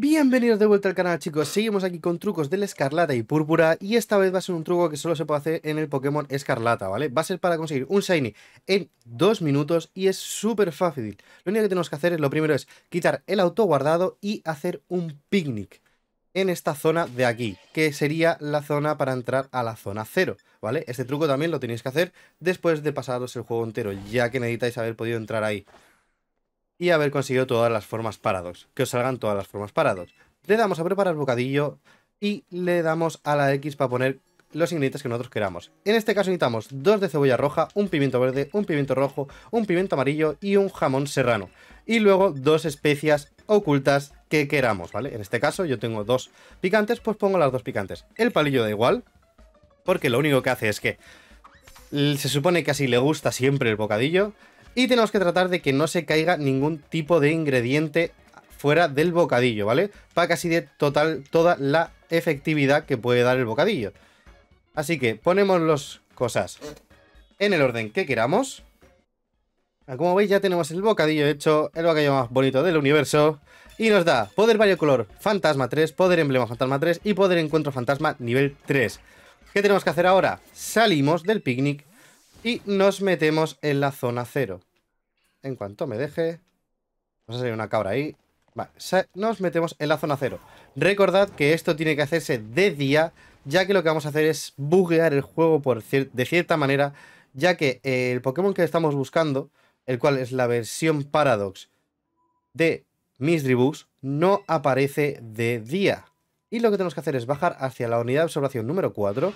Bienvenidos de vuelta al canal chicos, seguimos aquí con trucos del Escarlata y Púrpura y esta vez va a ser un truco que solo se puede hacer en el Pokémon Escarlata, ¿vale? Va a ser para conseguir un Shiny en dos minutos y es súper fácil. Lo único que tenemos que hacer es, lo primero es quitar el auto guardado y hacer un picnic en esta zona de aquí, que sería la zona para entrar a la zona cero, ¿vale? Este truco también lo tenéis que hacer después de pasaros el juego entero, ya que necesitáis haber podido entrar ahí y haber conseguido todas las formas parados, que os salgan todas las formas parados. Le damos a preparar bocadillo y le damos a la X para poner los ingredientes que nosotros queramos. En este caso necesitamos dos de cebolla roja, un pimiento verde, un pimiento rojo, un pimiento amarillo y un jamón serrano. Y luego dos especias ocultas que queramos, ¿vale? En este caso yo tengo dos picantes, pues pongo las dos picantes. El palillo da igual, porque lo único que hace es que se supone que así le gusta siempre el bocadillo, y tenemos que tratar de que no se caiga ningún tipo de ingrediente fuera del bocadillo, ¿vale? Para que así de total toda la efectividad que puede dar el bocadillo. Así que ponemos las cosas en el orden que queramos. Ah, como veis ya tenemos el bocadillo hecho, el bocadillo más bonito del universo. Y nos da poder variocolor fantasma 3, poder emblema fantasma 3 y poder encuentro fantasma nivel 3. ¿Qué tenemos que hacer ahora? Salimos del picnic y nos metemos en la zona 0. En cuanto me deje... Vamos a salir una cabra ahí. nos metemos en la zona cero. Recordad que esto tiene que hacerse de día, ya que lo que vamos a hacer es buguear el juego por de cierta manera, ya que el Pokémon que estamos buscando, el cual es la versión Paradox de Misdreavus... no aparece de día. Y lo que tenemos que hacer es bajar hacia la unidad de observación número 4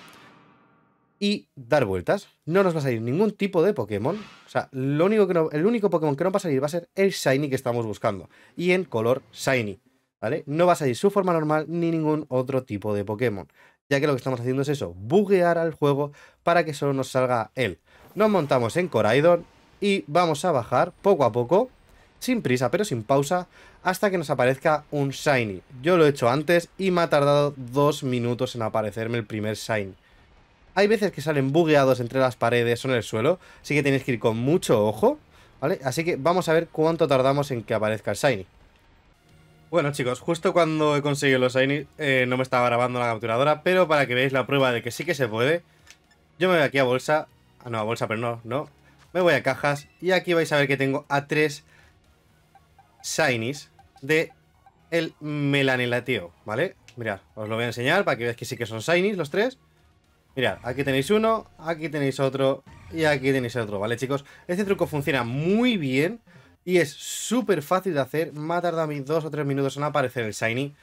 y dar vueltas. No nos va a salir ningún tipo de Pokémon. O sea, lo único que el único Pokémon que no va a salir va a ser el Shiny que estamos buscando. Y en color Shiny. ¿Vale? No va a salir su forma normal ni ningún otro tipo de Pokémon. Ya que lo que estamos haciendo es eso, buguear al juego para que solo nos salga él. Nos montamos en Coraidon y vamos a bajar poco a poco, sin prisa pero sin pausa, hasta que nos aparezca un Shiny. Yo lo he hecho antes y me ha tardado dos minutos en aparecerme el primer Shiny. Hay veces que salen bugueados entre las paredes o en el suelo, así que tenéis que ir con mucho ojo, ¿vale? Así que vamos a ver cuánto tardamos en que aparezca el Shiny. Bueno chicos, justo cuando he conseguido los Shiny eh, no me estaba grabando la capturadora, pero para que veáis la prueba de que sí que se puede, yo me voy aquí a bolsa, ah no, a bolsa pero no, no, me voy a cajas y aquí vais a ver que tengo a tres Shinies de el melanilateo, ¿vale? Mirad, os lo voy a enseñar para que veáis que sí que son Shinies los tres. Mirad, aquí tenéis uno, aquí tenéis otro y aquí tenéis otro, ¿vale, chicos? Este truco funciona muy bien y es súper fácil de hacer. Me ha tardado mí, dos o tres minutos en aparecer el Shiny.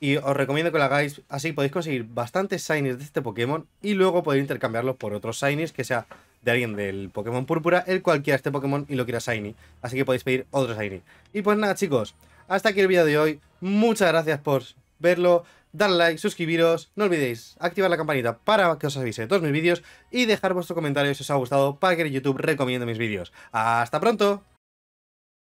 Y os recomiendo que lo hagáis así, podéis conseguir bastantes Shinies de este Pokémon y luego podéis intercambiarlos por otros Shinies que sea de alguien del Pokémon Púrpura, el cual quiera este Pokémon y lo quiera Shiny. Así que podéis pedir otro Shiny. Y pues nada, chicos, hasta aquí el vídeo de hoy. Muchas gracias por verlo dar like, suscribiros, no olvidéis activar la campanita para que os avise de todos mis vídeos y dejar vuestro comentario si os ha gustado para que YouTube recomiende mis vídeos. ¡Hasta pronto!